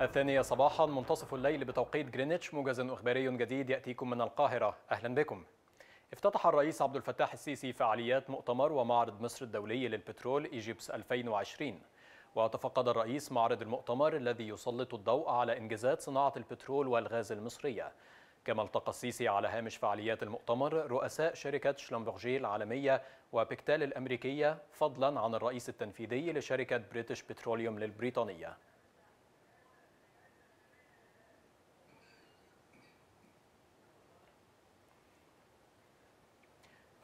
الثانية صباحا منتصف الليل بتوقيت جرينتش موجز إخباري جديد يأتيكم من القاهرة أهلا بكم افتتح الرئيس عبد الفتاح السيسي فعاليات مؤتمر ومعرض مصر الدولي للبترول إيجيبس 2020 وتفقد الرئيس معرض المؤتمر الذي يسلط الضوء على إنجازات صناعة البترول والغاز المصرية كما التقى السيسي على هامش فعاليات المؤتمر رؤساء شركة شلمبرجي العالمية وبيكتال الأمريكية فضلا عن الرئيس التنفيذي لشركة بريتش بتروليوم للبريطانية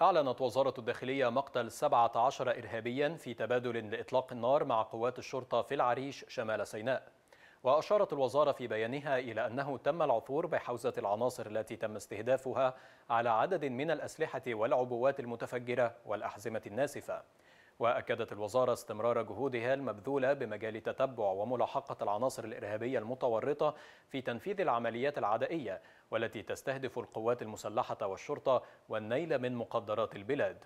أعلنت وزارة الداخلية مقتل 17 إرهابيا في تبادل لإطلاق النار مع قوات الشرطة في العريش شمال سيناء وأشارت الوزارة في بيانها إلى أنه تم العثور بحوزة العناصر التي تم استهدافها على عدد من الأسلحة والعبوات المتفجرة والأحزمة الناسفة وأكدت الوزارة استمرار جهودها المبذولة بمجال تتبع وملاحقة العناصر الإرهابية المتورطة في تنفيذ العمليات العدائية والتي تستهدف القوات المسلحة والشرطة والنيل من مقدرات البلاد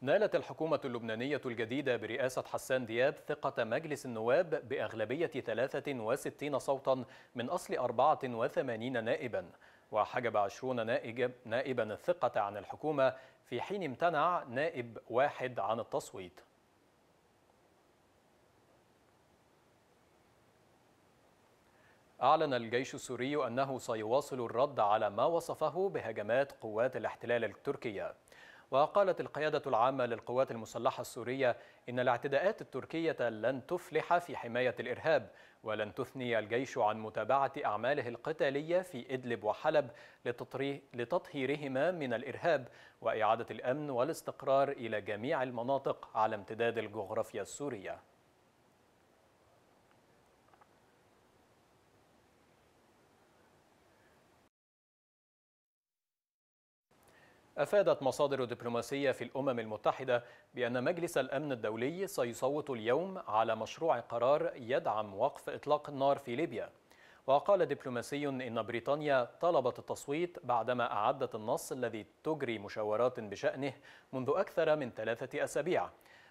نالت الحكومة اللبنانية الجديدة برئاسة حسان دياب ثقة مجلس النواب بأغلبية 63 صوتا من أصل 84 نائباً وحجب عشرون نائبا الثقة عن الحكومة في حين امتنع نائب واحد عن التصويت أعلن الجيش السوري أنه سيواصل الرد على ما وصفه بهجمات قوات الاحتلال التركية وقالت القيادة العامة للقوات المسلحة السورية إن الاعتداءات التركية لن تفلح في حماية الإرهاب ولن تثني الجيش عن متابعة أعماله القتالية في إدلب وحلب لتطهيرهما من الإرهاب وإعادة الأمن والاستقرار إلى جميع المناطق على امتداد الجغرافيا السورية أفادت مصادر دبلوماسية في الأمم المتحدة بأن مجلس الأمن الدولي سيصوت اليوم على مشروع قرار يدعم وقف إطلاق النار في ليبيا وقال دبلوماسي إن بريطانيا طلبت التصويت بعدما أعدت النص الذي تجري مشاورات بشأنه منذ أكثر من ثلاثة أسابيع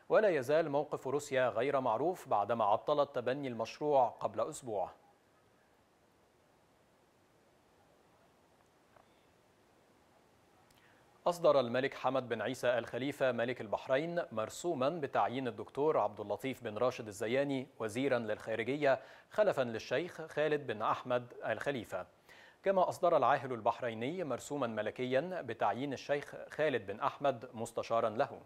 ولا يزال موقف روسيا غير معروف بعدما عطلت تبني المشروع قبل أسبوع أصدر الملك حمد بن عيسى الخليفة ملك البحرين مرسوما بتعيين الدكتور عبد اللطيف بن راشد الزياني وزيرا للخارجية خلفا للشيخ خالد بن أحمد الخليفة كما أصدر العاهل البحريني مرسوما ملكيا بتعيين الشيخ خالد بن أحمد مستشارا له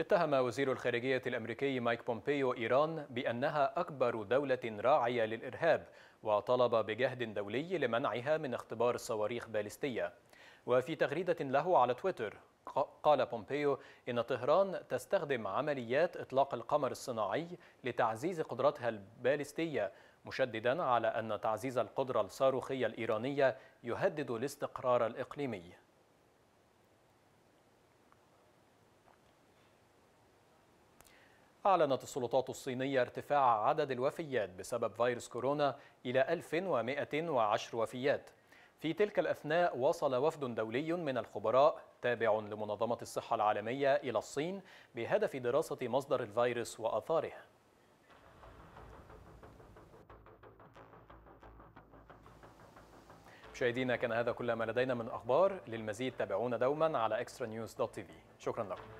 اتهم وزير الخارجية الأمريكي مايك بومبيو إيران بأنها أكبر دولة راعية للإرهاب وطلب بجهد دولي لمنعها من اختبار صواريخ باليستية وفي تغريدة له على تويتر قال بومبيو إن طهران تستخدم عمليات إطلاق القمر الصناعي لتعزيز قدرتها الباليستية مشددا على أن تعزيز القدرة الصاروخية الإيرانية يهدد الاستقرار الإقليمي أعلنت السلطات الصينية ارتفاع عدد الوفيات بسبب فيروس كورونا إلى 1110 وفيات في تلك الأثناء وصل وفد دولي من الخبراء تابع لمنظمة الصحة العالمية إلى الصين بهدف دراسة مصدر الفيروس وأثاره مشاهدينا كان هذا كل ما لدينا من أخبار للمزيد تابعونا دوما على extranews.tv شكرا لكم